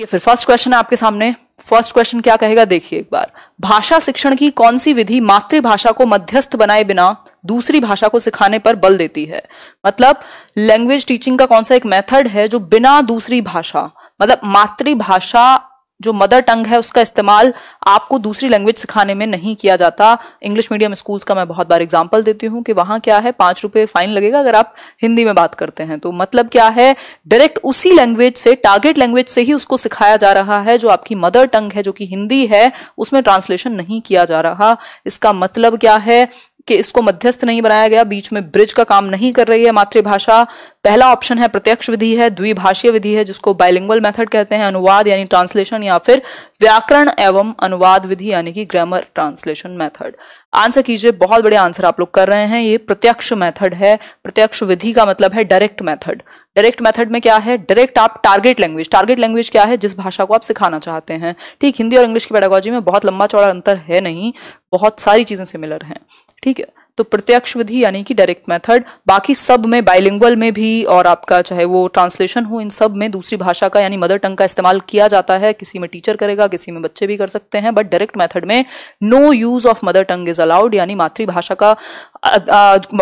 ये फिर first question है आपके सामने फर्स्ट क्वेश्चन क्या कहेगा देखिए एक बार भाषा शिक्षण की कौन सी विधि मातृभाषा को मध्यस्थ बनाए बिना दूसरी भाषा को सिखाने पर बल देती है मतलब लैंग्वेज टीचिंग का कौन सा एक मेथड है जो बिना दूसरी भाषा मतलब मातृभाषा जो मदर टंग है उसका इस्तेमाल आपको दूसरी लैंग्वेज सिखाने में नहीं किया जाता इंग्लिश मीडियम स्कूल्स का मैं बहुत बार एग्जांपल देती हूँ कि वहां क्या है पांच रुपये फाइन लगेगा अगर आप हिंदी में बात करते हैं तो मतलब क्या है डायरेक्ट उसी लैंग्वेज से टारगेट लैंग्वेज से ही उसको सिखाया जा रहा है जो आपकी मदर टंग है जो कि हिंदी है उसमें ट्रांसलेशन नहीं किया जा रहा इसका मतलब क्या है कि इसको मध्यस्थ नहीं बनाया गया बीच में ब्रिज का काम नहीं कर रही है मातृभाषा पहला ऑप्शन है प्रत्यक्ष विधि है द्विभाषीय विधि है जिसको बाइलिंगुअल मेथड कहते हैं अनुवाद यानी ट्रांसलेशन या फिर व्याकरण एवं अनुवाद विधि यानी कि ग्रामर ट्रांसलेशन मेथड आंसर कीजिए बहुत बड़े आंसर आप लोग कर रहे हैं ये प्रत्यक्ष मेथड है प्रत्यक्ष विधि का मतलब है डायरेक्ट मेथड डायरेक्ट मेथड में क्या है डायरेक्ट आप टारगेट लैंग्वेज टारगेट लैंग्वेज क्या है जिस भाषा को आप सिखाना चाहते हैं ठीक हिंदी और इंग्लिश की पैडागोजी में बहुत लंबा चौड़ा अंतर है नहीं बहुत सारी चीजें सिमिलर हैं ठीक है तो प्रत्यक्ष विधि यानी कि डायरेक्ट मेथड बाकी सब में बाइलिंगुअल में भी और आपका चाहे वो ट्रांसलेशन हो इन सब में दूसरी भाषा का यानी मदर टंग का इस्तेमाल किया जाता है किसी में टीचर करेगा किसी में बच्चे भी कर सकते हैं बट डायरेक्ट मेथड में no use of mother tongue is allowed यानी मातृभाषा का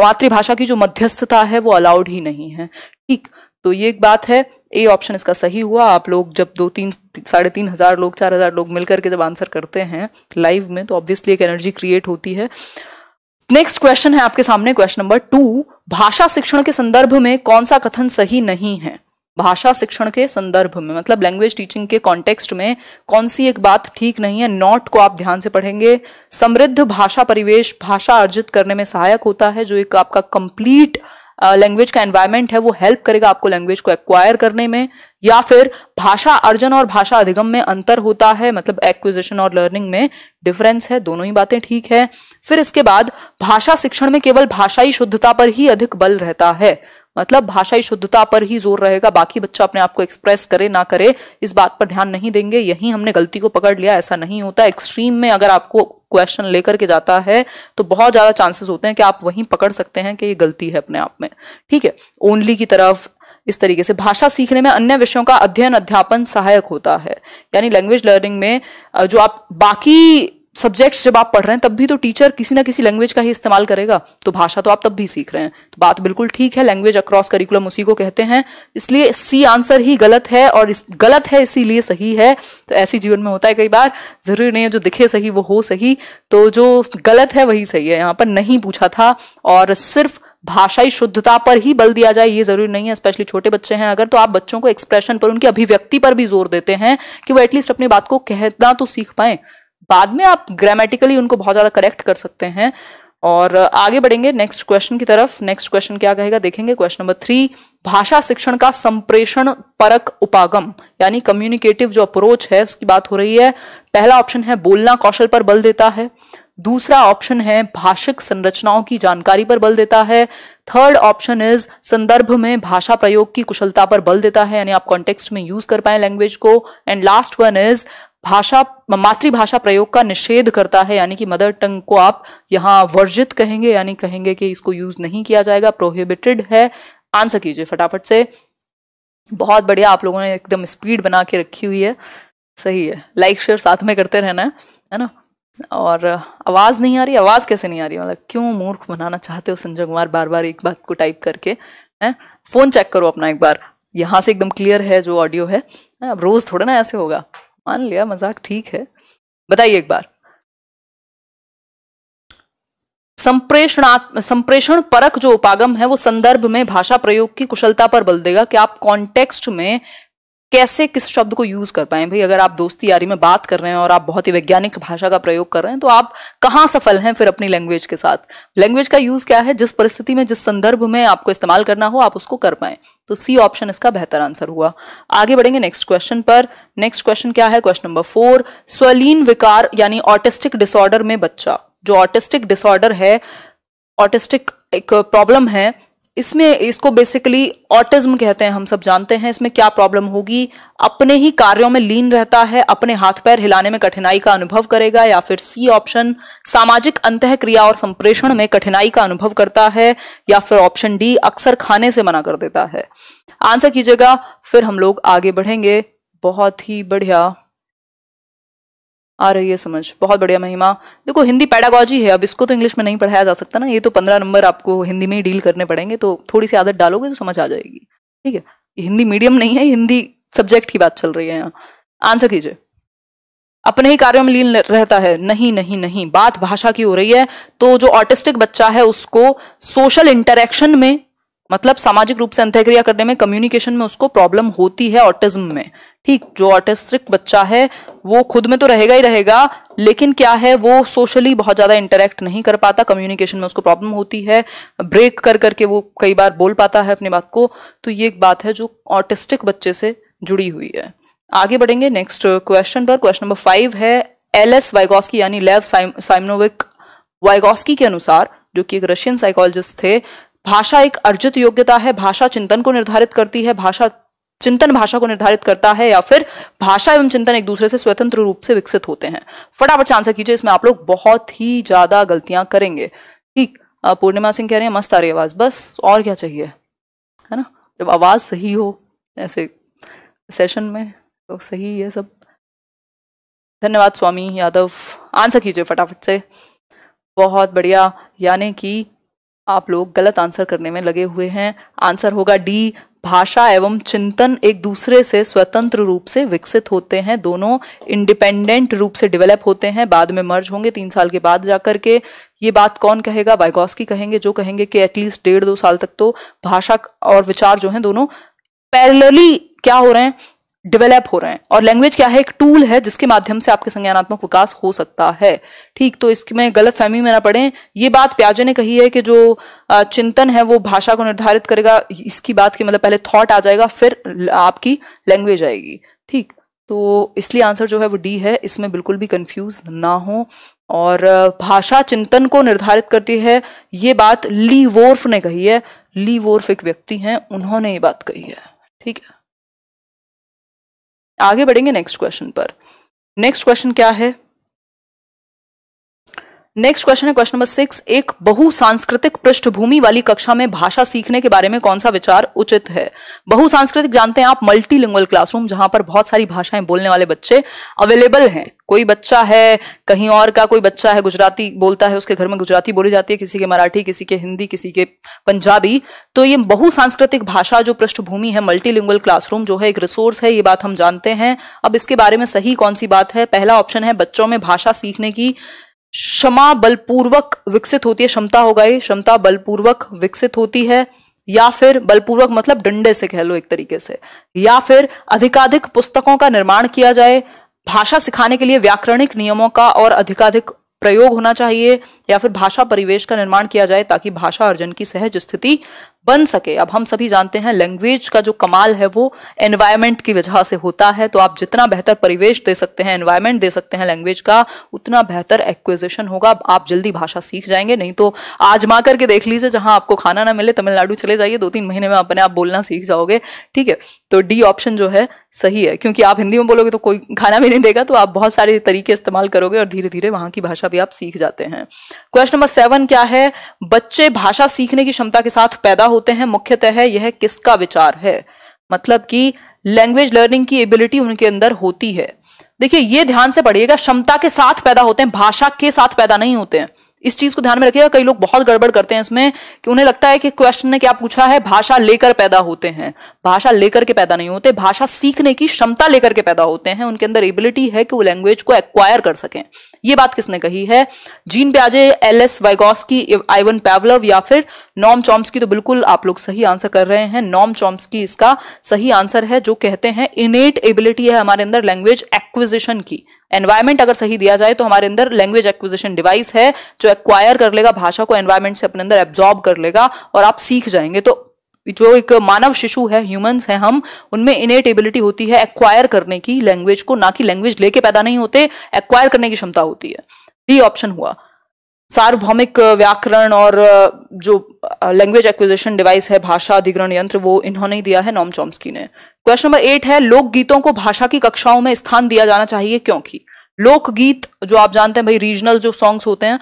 मातृभाषा की जो मध्यस्थता है वो अलाउड ही नहीं है ठीक तो ये एक बात है ए ऑप्शन इसका सही हुआ आप लोग जब दो तीन साढ़े तीन हजार लोग चार हजार लोग मिलकर के जब आंसर करते हैं लाइव में तो ऑब्वियसली एक एनर्जी क्रिएट होती है नेक्स्ट क्वेश्चन है आपके सामने क्वेश्चन नंबर टू भाषा शिक्षण के संदर्भ में कौन सा कथन सही नहीं है भाषा शिक्षण के संदर्भ में मतलब लैंग्वेज टीचिंग के कॉन्टेक्स्ट में कौन सी एक बात ठीक नहीं है नॉट को आप ध्यान से पढ़ेंगे समृद्ध भाषा परिवेश भाषा अर्जित करने में सहायक होता है जो एक आपका कंप्लीट लैंग्वेज का एनवायरमेंट है वो हेल्प करेगा आपको लैंग्वेज को एक्वायर करने में या फिर भाषा अर्जन और भाषा अधिगम में अंतर होता है मतलब एक्विजिशन और लर्निंग में डिफरेंस है दोनों ही बातें ठीक है फिर इसके बाद भाषा शिक्षण में केवल भाषाई शुद्धता पर ही अधिक बल रहता है मतलब भाषाई शुद्धता पर ही जोर रहेगा बाकी बच्चा अपने आप को एक्सप्रेस करे ना करे इस बात पर ध्यान नहीं देंगे यही हमने गलती को पकड़ लिया ऐसा नहीं होता एक्सट्रीम में अगर आपको क्वेश्चन लेकर के जाता है तो बहुत ज़्यादा चांसेस होते हैं कि आप वहीं पकड़ सकते हैं कि ये गलती है अपने आप में ठीक है ओनली की तरफ इस तरीके से भाषा सीखने में अन्य विषयों का अध्ययन अध्यापन सहायक होता है यानी लैंग्वेज लर्निंग में जो आप बाकी सब्जेक्ट्स जब आप पढ़ रहे हैं तब भी तो टीचर किसी ना किसी लैंग्वेज का ही इस्तेमाल करेगा तो भाषा तो आप तब भी सीख रहे हैं तो बात बिल्कुल ठीक है लैंग्वेज अक्रॉस करिकुलम उसी को कहते हैं इसलिए सी आंसर ही गलत है और इस, गलत है इसीलिए सही है तो ऐसे जीवन में होता है कई बार जरूरी नहीं है जो दिखे सही वो हो सही तो जो गलत है वही सही है यहाँ पर नहीं पूछा था और सिर्फ भाषाई शुद्धता पर ही बल दिया जाए ये जरूरी नहीं है स्पेशली छोटे बच्चे हैं अगर तो आप बच्चों को एक्सप्रेशन पर उनकी अभिव्यक्ति पर भी जोर देते हैं कि वो एटलीस्ट अपनी बात को कहना तो सीख पाए बाद में आप ग्रामेटिकली उनको बहुत ज़्यादा करेक्ट कर सकते हैं और आगे बढ़ेंगे नेक्स्ट क्वेश्चन की तरफ नेक्स्ट क्वेश्चन क्या कहेगा देखेंगे क्वेश्चन नंबर थ्री भाषा शिक्षण का संप्रेषण परक उपागम यानी कम्युनिकेटिव जो अप्रोच है उसकी बात हो रही है पहला ऑप्शन है बोलना कौशल पर बल देता है दूसरा ऑप्शन है भाषिक संरचनाओं की जानकारी पर बल देता है थर्ड ऑप्शन इज संदर्भ में भाषा प्रयोग की कुशलता पर बल देता है यानी आप कॉन्टेक्स्ट में यूज कर पाए लैंग्वेज को एंड लास्ट वन इज भाषा मातृभाषा प्रयोग का निषेध करता है यानी कि मदर टंग को आप यहाँ वर्जित कहेंगे यानी कहेंगे कि इसको यूज नहीं किया जाएगा प्रोहिबिटेड है आंसर कीजिए फटाफट से बहुत बढ़िया आप लोगों ने एकदम स्पीड बना के रखी हुई है सही है लाइक शेयर साथ में करते रहना है है ना और आवाज़ नहीं आ रही आवाज़ कैसे नहीं आ रही मतलब क्यों मूर्ख बनाना चाहते हो संजय कुमार बार बार एक बात को टाइप करके है फ़ोन चेक करो अपना एक बार यहाँ से एकदम क्लियर है जो ऑडियो है अब रोज़ थोड़ा ना ऐसे होगा मान लिया मजाक ठीक है बताइए एक बार संप्रेषणात्म संप्रेषण परक जो उपागम है वो संदर्भ में भाषा प्रयोग की कुशलता पर बल देगा कि आप कॉन्टेक्स्ट में कैसे किस शब्द को यूज कर पाए भाई अगर आप दोस्ती यारी में बात कर रहे हैं और आप बहुत ही वैज्ञानिक भाषा का प्रयोग कर रहे हैं तो आप कहाँ सफल हैं फिर अपनी लैंग्वेज के साथ लैंग्वेज का यूज क्या है जिस परिस्थिति में जिस संदर्भ में आपको इस्तेमाल करना हो आप उसको कर पाए तो सी ऑप्शन इसका बेहतर आंसर हुआ आगे बढ़ेंगे नेक्स्ट क्वेश्चन पर नेक्स्ट क्वेश्चन क्या है क्वेश्चन नंबर फोर स्वलीन विकार यानी ऑटिस्टिक डिसऑर्डर में बच्चा जो ऑटिस्टिक डिसऑर्डर है ऑटिस्टिक एक प्रॉब्लम है इसमें इसको बेसिकली ऑटिज्म कहते हैं हम सब जानते हैं इसमें क्या प्रॉब्लम होगी अपने ही कार्यों में लीन रहता है अपने हाथ पैर हिलाने में कठिनाई का अनुभव करेगा या फिर सी ऑप्शन सामाजिक अंत क्रिया और संप्रेषण में कठिनाई का अनुभव करता है या फिर ऑप्शन डी अक्सर खाने से मना कर देता है आंसर कीजिएगा फिर हम लोग आगे बढ़ेंगे बहुत ही बढ़िया आ रही है समझ बहुत बढ़िया महिमा देखो हिंदी पैडागॉजी है अब इसको तो इंग्लिश में नहीं पढ़ाया जा सकता ना ये तो पंद्रह नंबर आपको हिंदी में ही डील करने पड़ेंगे तो थोड़ी सी आदत डालोगे तो समझ आ जाएगी ठीक है हिंदी मीडियम नहीं है हिंदी सब्जेक्ट की बात चल रही है यहाँ आंसर कीजिए अपने ही कार्यों में लीन रहता है नहीं नहीं नहीं बात भाषा की हो रही है तो जो ऑटिस्टिक बच्चा है उसको सोशल इंटरेक्शन में मतलब सामाजिक रूप से अंत्यक्रिया करने में कम्युनिकेशन में उसको प्रॉब्लम होती है ऑटिज्म में ठीक जो ऑटिस्टिक बच्चा है वो खुद में तो रहेगा ही रहेगा लेकिन क्या है वो सोशली बहुत ज़्यादा इंटरेक्ट नहीं कर पाता कम्युनिकेशन में उसको प्रॉब्लम होती है ब्रेक कर करके वो कई बार बोल पाता है अपनी बात को तो ये एक बात है जो ऑटिस्टिक बच्चे से जुड़ी हुई है आगे बढ़ेंगे नेक्स्ट क्वेश्चन पर क्वेश्चन नंबर फाइव है एल एस वाइगोस्की यानी लेव साइम साइमनोविक वाइगोस्की के अनुसार जो कि एक रशियन साइकोलॉजिस्ट थे भाषा एक अर्जित योग्यता है भाषा चिंतन को निर्धारित करती है भाषा चिंतन भाषा को निर्धारित करता है या फिर भाषा एवं चिंतन एक दूसरे से स्वतंत्र रूप से विकसित होते हैं फटाफट से आंसर कीजिए इसमें आप लोग बहुत ही ज्यादा गलतियां करेंगे ठीक पूर्णिमा सिंह कह रहे हैं मस्त आ रही आवाज बस और क्या चाहिए है ना जब आवाज सही हो ऐसे सेशन में तो सही है सब धन्यवाद स्वामी यादव आंसर कीजिए फटाफट से बहुत बढ़िया यानी कि आप लोग गलत आंसर करने में लगे हुए हैं आंसर होगा डी भाषा एवं चिंतन एक दूसरे से स्वतंत्र रूप से विकसित होते हैं दोनों इंडिपेंडेंट रूप से डेवलप होते हैं बाद में मर्ज होंगे तीन साल के बाद जाकर के ये बात कौन कहेगा की कहेंगे जो कहेंगे कि एटलीस्ट डेढ़ दो साल तक तो भाषा और विचार जो है दोनों पैरलली क्या हो रहे हैं डेवलप हो रहे हैं और लैंग्वेज क्या है एक टूल है जिसके माध्यम से आपके संज्ञानात्मक विकास हो सकता है ठीक तो इसमें गलत फहमी में ना पड़े ये बात प्याजे ने कही है कि जो चिंतन है वो भाषा को निर्धारित करेगा इसकी बात की मतलब पहले थॉट आ जाएगा फिर आपकी लैंग्वेज आएगी ठीक तो इसलिए आंसर जो है वो डी है इसमें बिल्कुल भी कंफ्यूज ना हो और भाषा चिंतन को निर्धारित करती है ये बात ली वोर्फ ने कही है ली वोर्फ एक व्यक्ति हैं उन्होंने ये बात कही है ठीक है आगे बढ़ेंगे नेक्स्ट क्वेश्चन पर नेक्स्ट क्वेश्चन क्या है नेक्स्ट क्वेश्चन है क्वेश्चन नंबर सिक्स एक बहु सांस्कृतिक पृष्ठभूमि वाली कक्षा में भाषा सीखने के बारे में कौन सा विचार उचित है सांस्कृतिक जानते हैं आप मल्टीलिंगुअल क्लासरूम जहां पर बहुत सारी भाषाएं बोलने वाले बच्चे अवेलेबल हैं कोई बच्चा है कहीं और का कोई बच्चा है गुजराती बोलता है उसके घर में गुजराती बोली जाती है किसी के मराठी किसी के हिंदी किसी के पंजाबी तो ये बहु सांस्कृतिक भाषा जो पृष्ठभूमि है मल्टी क्लासरूम जो है एक रिसोर्स है ये बात हम जानते हैं अब इसके बारे में सही कौन सी बात है पहला ऑप्शन है बच्चों में भाषा सीखने की क्षमा बलपूर्वक विकसित होती है क्षमता हो गई क्षमता बलपूर्वक विकसित होती है या फिर बलपूर्वक मतलब डंडे से कह लो एक तरीके से या फिर अधिकाधिक पुस्तकों का निर्माण किया जाए भाषा सिखाने के लिए व्याकरणिक नियमों का और अधिकाधिक प्रयोग होना चाहिए या फिर भाषा परिवेश का निर्माण किया जाए ताकि भाषा अर्जन की सहज स्थिति बन सके अब हम सभी जानते हैं लैंग्वेज का जो कमाल है वो एनवायरमेंट की वजह से होता है तो आप जितना बेहतर परिवेश दे सकते हैं एनवायरमेंट दे सकते हैं लैंग्वेज का उतना बेहतर एक्विजिशन होगा आप जल्दी भाषा सीख जाएंगे नहीं तो आजमा करके देख लीजिए जहां आपको खाना ना मिले तमिलनाडु चले जाइए दो तीन महीने में अपने आप बोलना सीख जाओगे ठीक है तो डी ऑप्शन जो है सही है क्योंकि आप हिंदी में बोलोगे तो कोई खाना भी नहीं देगा तो आप बहुत सारे तरीके इस्तेमाल करोगे और धीरे धीरे वहां की भाषा भी आप सीख जाते हैं क्वेश्चन नंबर सेवन क्या है बच्चे भाषा सीखने की क्षमता के साथ पैदा हो होते हैं मुख्यतः है यह किसका विचार है मतलब कि लैंग्वेज लर्निंग की एबिलिटी उनके अंदर होती है देखिए ये ध्यान से पढ़िएगा क्षमता के साथ पैदा होते हैं भाषा के साथ पैदा नहीं होते हैं इस चीज को ध्यान में रखिएगा कई लोग बहुत गड़बड़ करते हैं इसमें कि उन्हें लगता है कि क्वेश्चन ने क्या पूछा है भाषा लेकर पैदा होते हैं भाषा लेकर के पैदा नहीं होते भाषा सीखने की क्षमता लेकर के पैदा होते हैं उनके अंदर एबिलिटी है कि वो लैंग्वेज को एक्वायर कर सकें ये बात किसने कही है जीन प्याजे एल एस वाइगॉस की आइवन पैवलव या फिर नॉम की तो बिल्कुल आप लोग सही आंसर कर रहे हैं नॉम की इसका सही आंसर है जो कहते हैं इनेट एबिलिटी है हमारे अंदर लैंग्वेज एक्विजिशन की एनवायरमेंट अगर सही दिया जाए तो हमारे अंदर लैंग्वेज एक्विजिशन डिवाइस है जो एक्वायर कर लेगा भाषा को एनवायरमेंट से अपने अंदर एब्जॉर्ब कर लेगा और आप सीख जाएंगे तो जो एक मानव शिशु है ह्यूमंस है हम उनमें इनेट एबिलिटी होती है एक्वायर करने की लैंग्वेज को ना कि लैंग्वेज लेके पैदा नहीं होते एक्वायर करने की क्षमता होती है डी ऑप्शन हुआ सार्वभौमिक व्याकरण और जो लैंग्वेज एक्विजिशन डिवाइस है भाषा अधिग्रहण यंत्र वो इन्होंने ही दिया है नॉम चॉम्स्की ने क्वेश्चन नंबर एट है लोकगीतों को भाषा की कक्षाओं में स्थान दिया जाना चाहिए क्योंकि लोकगीत जो आप जानते हैं भाई रीजनल जो सॉन्ग्स होते हैं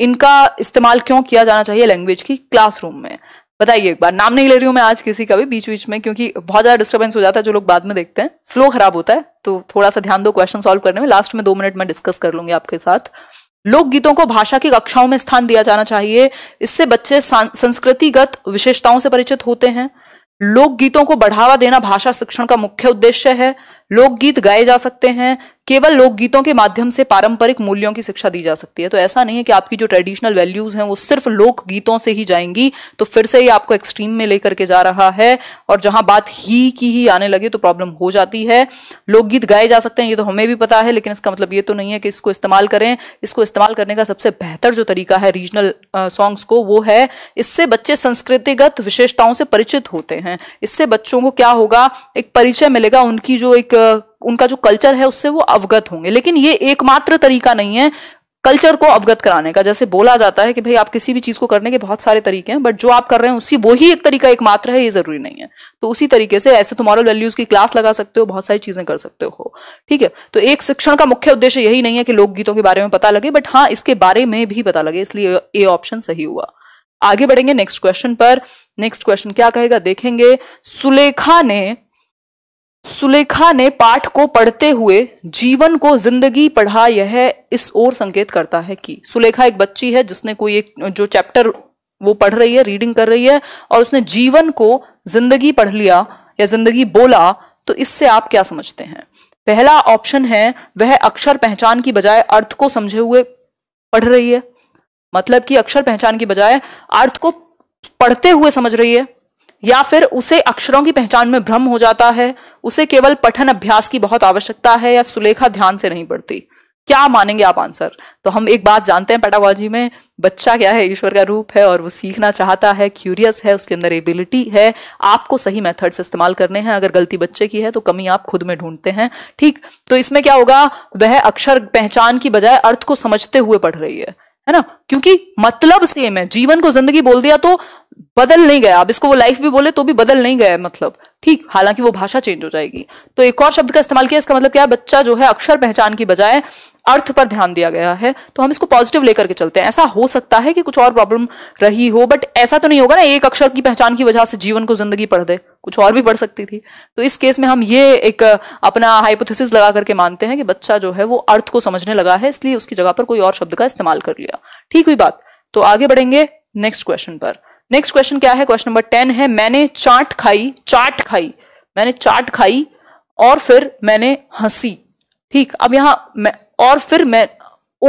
इनका इस्तेमाल क्यों किया जाना चाहिए लैंग्वेज की क्लासरूम में बताइए एक बार नाम नहीं ले रही हूं मैं आज किसी का भी बीच बीच में क्योंकि बहुत ज्यादा डिस्टर्बेंस हो जाता है जो लोग बाद में देखते हैं फ्लो खराब होता है तो थोड़ा सा ध्यान दो क्वेश्चन सॉल्व करने में लास्ट में दो मिनट में डिस्कस कर लूंगी आपके साथ लोक गीतों को भाषा की कक्षाओं में स्थान दिया जाना चाहिए इससे बच्चे संस्कृतिगत विशेषताओं से परिचित होते हैं लोकगीतों को बढ़ावा देना भाषा शिक्षण का मुख्य उद्देश्य है लोकगीत गाए जा सकते हैं केवल लोकगीतों के माध्यम से पारंपरिक मूल्यों की शिक्षा दी जा सकती है तो ऐसा नहीं है कि आपकी जो ट्रेडिशनल वैल्यूज हैं वो सिर्फ लोकगीतों से ही जाएंगी तो फिर से ये आपको एक्सट्रीम में लेकर के जा रहा है और जहां बात ही की ही आने लगे तो प्रॉब्लम हो जाती है लोकगीत गाए जा सकते हैं ये तो हमें भी पता है लेकिन इसका मतलब ये तो नहीं है कि इसको इस्तेमाल करें इसको इस्तेमाल करने का सबसे बेहतर जो तरीका है रीजनल सॉन्ग्स को वो है इससे बच्चे संस्कृतिगत विशेषताओं से परिचित होते हैं इससे बच्चों को क्या होगा एक परिचय मिलेगा उनकी जो एक उनका जो कल्चर है उससे वो अवगत होंगे लेकिन ये एकमात्र तरीका नहीं है कल्चर को अवगत कराने का जैसे बोला जाता है कि भाई आप किसी भी चीज को करने के बहुत सारे तरीके हैं बट जो आप कर रहे हैं उसी वही एक तरीका एकमात्र है ये जरूरी नहीं है तो उसी तरीके से ऐसे तो मॉरल वैल्यूज की क्लास लगा सकते हो बहुत सारी चीजें कर सकते हो ठीक है तो एक शिक्षण का मुख्य उद्देश्य यही नहीं है कि लोकगीतों के बारे में पता लगे बट हाँ इसके बारे में भी पता लगे इसलिए ये ऑप्शन सही हुआ आगे बढ़ेंगे नेक्स्ट क्वेश्चन पर नेक्स्ट क्वेश्चन क्या कहेगा देखेंगे सुलेखा ने सुलेखा ने पाठ को पढ़ते हुए जीवन को जिंदगी पढ़ा यह इस ओर संकेत करता है कि सुलेखा एक बच्ची है जिसने कोई एक जो चैप्टर वो पढ़ रही है रीडिंग कर रही है और उसने जीवन को जिंदगी पढ़ लिया या जिंदगी बोला तो इससे आप क्या समझते हैं पहला ऑप्शन है वह अक्षर पहचान की बजाय अर्थ को समझे हुए पढ़ रही है मतलब कि अक्षर पहचान की बजाय अर्थ को पढ़ते हुए समझ रही है या फिर उसे अक्षरों की पहचान में भ्रम हो जाता है उसे केवल पठन अभ्यास की बहुत आवश्यकता है या सुलेखा ध्यान से नहीं पड़ती क्या मानेंगे आप आंसर तो हम एक बात जानते हैं पैटागोजी में बच्चा क्या है ईश्वर का रूप है और वो सीखना चाहता है क्यूरियस है उसके अंदर एबिलिटी है आपको सही मेथड्स इस्तेमाल करने हैं अगर गलती बच्चे की है तो कमी आप खुद में ढूंढते हैं ठीक तो इसमें क्या होगा वह अक्षर पहचान की बजाय अर्थ को समझते हुए पढ़ रही है है ना क्योंकि मतलब सेम है जीवन को जिंदगी बोल दिया तो बदल नहीं गया अब इसको वो लाइफ भी बोले तो भी बदल नहीं गया मतलब ठीक हालांकि वो भाषा चेंज हो जाएगी तो एक और शब्द का इस्तेमाल किया इसका मतलब क्या है बच्चा जो है अक्षर पहचान की बजाय अर्थ पर ध्यान दिया गया है तो हम इसको पॉजिटिव लेकर के चलते हैं ऐसा हो सकता है कि कुछ और प्रॉब्लम रही हो बट ऐसा तो नहीं होगा ना एक अक्षर की पहचान की वजह से जीवन को जिंदगी पढ़ दे कुछ और भी पढ़ सकती थी तो इस केस में हम ये एक अपना हाइपोथेसिस लगा करके मानते हैं कि बच्चा जो है वो अर्थ को समझने लगा है इसलिए उसकी जगह पर कोई और शब्द का इस्तेमाल कर लिया ठीक हुई बात तो आगे बढ़ेंगे नेक्स्ट क्वेश्चन पर नेक्स्ट क्वेश्चन क्या है क्वेश्चन नंबर टेन है मैंने चाट खाई चाट खाई मैंने चाट खाई और फिर मैंने हंसी ठीक अब मैं और फिर मैं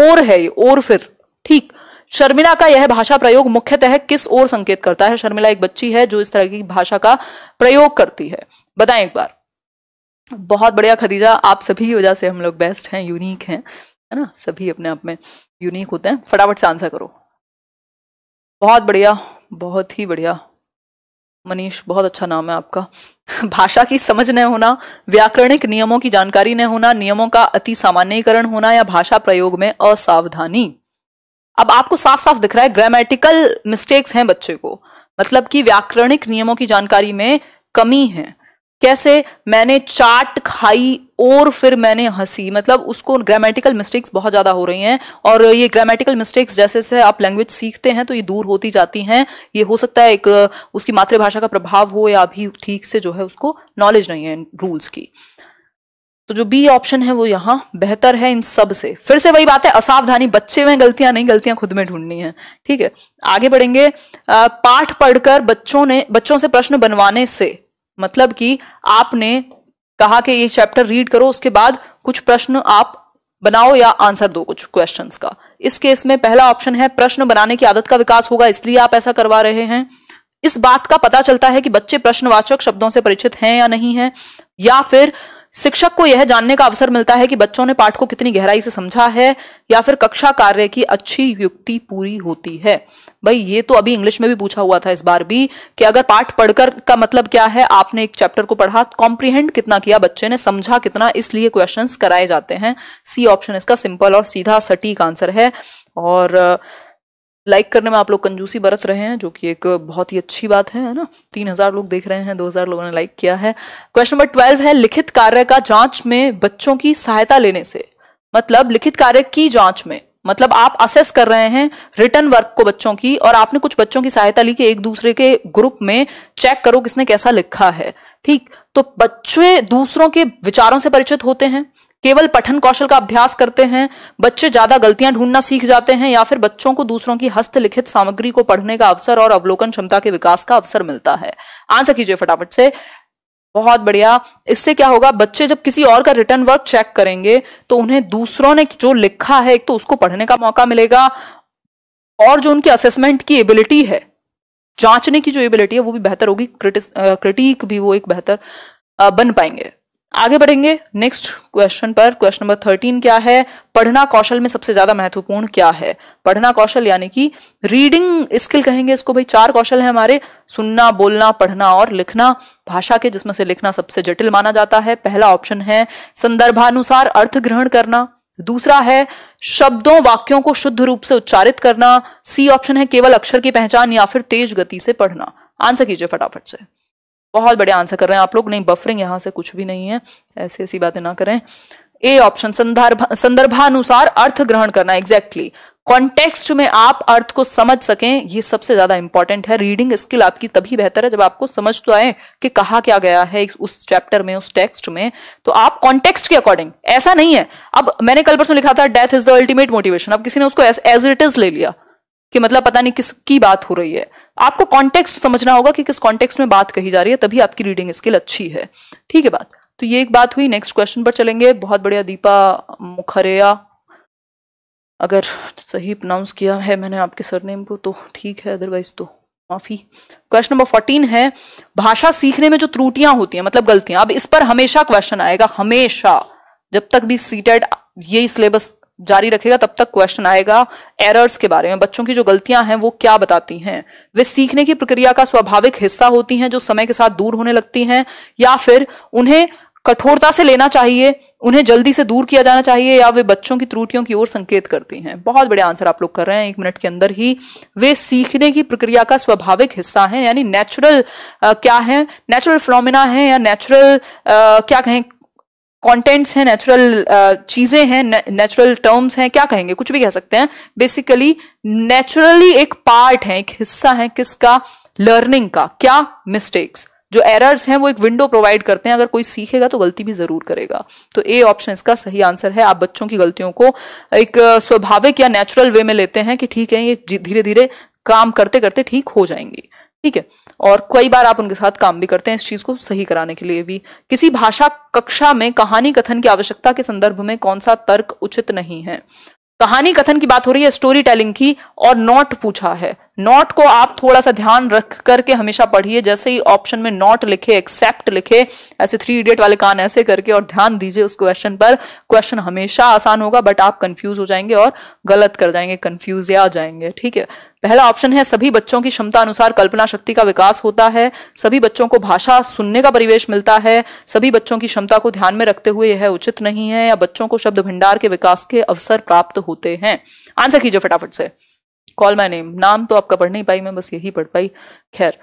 और है ये और फिर ठीक शर्मिला का यह भाषा प्रयोग मुख्यतः किस ओर संकेत करता है शर्मिला एक बच्ची है जो इस तरह की भाषा का प्रयोग करती है बताएं एक बार बहुत बढ़िया खदीजा आप सभी की वजह से हम लोग बेस्ट हैं यूनिक हैं है ना सभी अपने आप में यूनिक होते हैं फटाफट से आंसर करो बहुत बढ़िया बहुत ही बढ़िया मनीष बहुत अच्छा नाम है आपका भाषा की समझ न होना व्याकरणिक नियमों की जानकारी न होना नियमों का अति सामान्यकरण होना या भाषा प्रयोग में असावधानी अब आपको साफ साफ दिख रहा है ग्रामेटिकल मिस्टेक्स हैं बच्चे को मतलब कि व्याकरणिक नियमों की जानकारी में कमी है कैसे मैंने चाट खाई और फिर मैंने हंसी मतलब उसको ग्रामेटिकल मिस्टेक्स बहुत ज़्यादा हो रही हैं और ये ग्रामेटिकल मिस्टेक्स जैसे जैसे आप लैंग्वेज सीखते हैं तो ये दूर होती जाती हैं ये हो सकता है एक उसकी मातृभाषा का प्रभाव हो या अभी ठीक से जो है उसको नॉलेज नहीं है रूल्स की तो जो बी ऑप्शन है वो यहाँ बेहतर है इन सब से फिर से वही बात है असावधानी बच्चे में गलतियां नहीं गलतियां खुद में ढूंढनी है ठीक है आगे बढ़ेंगे पाठ पढ़कर बच्चों ने बच्चों से प्रश्न बनवाने से मतलब कि आपने कहा कि ये चैप्टर रीड करो उसके बाद कुछ प्रश्न आप बनाओ या आंसर दो कुछ क्वेश्चंस का इस केस में पहला ऑप्शन है प्रश्न बनाने की आदत का विकास होगा इसलिए आप ऐसा करवा रहे हैं इस बात का पता चलता है कि बच्चे प्रश्नवाचक शब्दों से परिचित हैं या नहीं हैं या फिर शिक्षक को यह जानने का अवसर मिलता है कि बच्चों ने पाठ को कितनी गहराई से समझा है या फिर कक्षा कार्य की अच्छी युक्ति पूरी होती है भाई ये तो अभी इंग्लिश में भी पूछा हुआ था इस बार भी कि अगर पाठ पढ़कर का मतलब क्या है आपने एक चैप्टर को पढ़ा कॉम्प्रीहेंड कितना किया बच्चे ने समझा कितना इसलिए क्वेश्चन कराए जाते हैं सी ऑप्शन इसका सिंपल और सीधा सटीक आंसर है और लाइक uh, करने में आप लोग कंजूसी बरत रहे हैं जो कि एक बहुत ही अच्छी बात है ना तीन हजार लोग देख रहे हैं दो हजार लोगों ने लाइक किया है क्वेश्चन नंबर ट्वेल्व है लिखित कार्य का जांच में बच्चों की सहायता लेने से मतलब लिखित कार्य की जांच में मतलब आप असेस कर रहे हैं रिटर्न वर्क को बच्चों की और आपने कुछ बच्चों की सहायता ली कि एक दूसरे के ग्रुप में चेक करो किसने कैसा लिखा है ठीक तो बच्चे दूसरों के विचारों से परिचित होते हैं केवल पठन कौशल का अभ्यास करते हैं बच्चे ज्यादा गलतियां ढूंढना सीख जाते हैं या फिर बच्चों को दूसरों की हस्तलिखित सामग्री को पढ़ने का अवसर और अवलोकन क्षमता के विकास का अवसर मिलता है आंसर कीजिए फटाफट से बहुत बढ़िया इससे क्या होगा बच्चे जब किसी और का रिटर्न वर्क चेक करेंगे तो उन्हें दूसरों ने जो लिखा है एक तो उसको पढ़ने का मौका मिलेगा और जो उनकी असेसमेंट की एबिलिटी है जांचने की जो एबिलिटी है वो भी बेहतर होगी क्रिटिक भी वो एक बेहतर बन पाएंगे आगे बढ़ेंगे नेक्स्ट क्वेश्चन पर क्वेश्चन नंबर थर्टीन क्या है पढ़ना कौशल में सबसे ज्यादा महत्वपूर्ण क्या है पढ़ना कौशल यानी कि रीडिंग स्किल कहेंगे इसको भाई चार कौशल है हमारे सुनना बोलना पढ़ना और लिखना भाषा के जिसमें से लिखना सबसे जटिल माना जाता है पहला ऑप्शन है संदर्भानुसार अर्थ ग्रहण करना दूसरा है शब्दों वाक्यों को शुद्ध रूप से उच्चारित करना सी ऑप्शन है केवल अक्षर की पहचान या फिर तेज गति से पढ़ना आंसर कीजिए फटाफट से बहुत बड़े आंसर कर रहे हैं आप लोग नहीं बफरिंग यहाँ से कुछ भी नहीं है ऐसी ऐसी बातें ना करें ए ऑप्शन संदर्भ संदर्भानुसार अर्थ ग्रहण करना एग्जैक्टली exactly. कॉन्टेक्स्ट में आप अर्थ को समझ सकें ये सबसे ज्यादा इंपॉर्टेंट है रीडिंग स्किल आपकी तभी बेहतर है जब आपको समझ तो आए कि कहा क्या गया है उस चैप्टर में उस टेक्स्ट में तो आप कॉन्टेक्स्ट के अकॉर्डिंग ऐसा नहीं है अब मैंने कल परसों लिखा था death is the ultimate motivation अब किसी ने उसको एज इट इज ले लिया कि मतलब पता नहीं किसकी बात हो रही है आपको कॉन्टेक्स्ट समझना होगा कि किस कॉन्टेक्स्ट में बात कही जा रही है तभी आपकी रीडिंग स्किल अच्छी है ठीक है बात तो ये एक बात हुई नेक्स्ट क्वेश्चन पर चलेंगे बहुत बढ़िया दीपा मुखरिया अगर सही प्रनाउंस किया है मैंने आपके सरनेम को तो ठीक है अदरवाइज तो माफी क्वेश्चन नंबर फोर्टीन है भाषा सीखने में जो त्रुटियां होती हैं मतलब गलतियां अब इस पर हमेशा क्वेश्चन आएगा हमेशा जब तक भी सीटेड ये सिलेबस जारी रखेगा तब तक क्वेश्चन आएगा एरर्स के बारे में बच्चों की जो गलतियां हैं वो क्या बताती हैं वे सीखने की प्रक्रिया का स्वाभाविक हिस्सा होती हैं जो समय के साथ दूर होने लगती हैं या फिर उन्हें कठोरता से लेना चाहिए उन्हें जल्दी से दूर किया जाना चाहिए या वे बच्चों की त्रुटियों की ओर संकेत करती हैं बहुत बड़े आंसर आप लोग कर रहे हैं एक मिनट के अंदर ही वे सीखने की प्रक्रिया का स्वाभाविक हिस्सा है यानी नेचुरल क्या है नेचुरल फिनोमिना है या नेचुरल क्या कहें कॉन्टेंट्स हैं नेचुरल uh, चीज़ें हैं नेचुरल टर्म्स हैं क्या कहेंगे कुछ भी कह सकते हैं बेसिकली नेचुरली एक पार्ट है एक हिस्सा है किसका लर्निंग का क्या मिस्टेक्स जो एरर्स हैं वो एक विंडो प्रोवाइड करते हैं अगर कोई सीखेगा तो गलती भी जरूर करेगा तो ए ऑप्शन इसका सही आंसर है आप बच्चों की गलतियों को एक uh, स्वाभाविक या नेचुरल वे में लेते हैं कि ठीक है ये धीरे धीरे काम करते करते ठीक हो जाएंगे ठीक है और कई बार आप उनके साथ काम भी करते हैं इस चीज को सही कराने के लिए भी किसी भाषा कक्षा में कहानी कथन की आवश्यकता के संदर्भ में कौन सा तर्क उचित नहीं है कहानी कथन की बात हो रही है स्टोरी टेलिंग की और नॉट पूछा है नॉट को आप थोड़ा सा ध्यान रख करके हमेशा पढ़िए जैसे ही ऑप्शन में नॉट लिखे एक्सेप्ट लिखे ऐसे थ्री इडियट वाले कान ऐसे करके और ध्यान दीजिए उस क्वेश्चन पर क्वेश्चन हमेशा आसान होगा बट आप कंफ्यूज हो जाएंगे और गलत कर जाएंगे कंफ्यूज या जाएंगे ठीक है पहला ऑप्शन है सभी बच्चों की क्षमता अनुसार कल्पना शक्ति का विकास होता है सभी बच्चों को भाषा सुनने का परिवेश मिलता है सभी बच्चों की क्षमता को ध्यान में रखते हुए यह उचित नहीं है या बच्चों को शब्द भंडार के विकास के अवसर प्राप्त होते हैं आंसर कीजिए फटाफट से कॉल माई नेम नाम तो आपका पढ़ नहीं पाई मैं बस यही पढ़ पाई खैर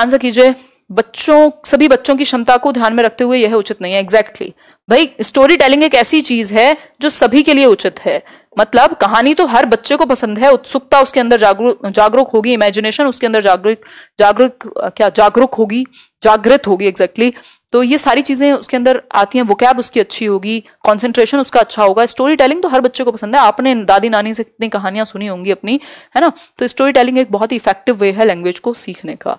आंसर कीजिए बच्चों सभी बच्चों की क्षमता को ध्यान में रखते हुए यह उचित नहीं है एग्जैक्टली exactly. भाई स्टोरी टेलिंग एक ऐसी चीज है जो सभी के लिए उचित है मतलब कहानी तो हर बच्चे को पसंद है उत्सुकता उसके अंदर जागरूक जागरूक होगी इमेजिनेशन उसके अंदर जागरूक जागरूक क्या जागरूक होगी जागृत होगी एग्जैक्टली exactly. तो ये सारी चीज़ें उसके अंदर आती हैं वोकैब उसकी अच्छी होगी कॉन्सेंट्रेशन उसका अच्छा होगा स्टोरी टेलिंग तो हर बच्चे को पसंद है आपने दादी नानी से कितनी कहानियां सुनी होंगी अपनी है ना तो स्टोरी टेलिंग एक बहुत ही इफेक्टिव वे है लैंग्वेज को सीखने का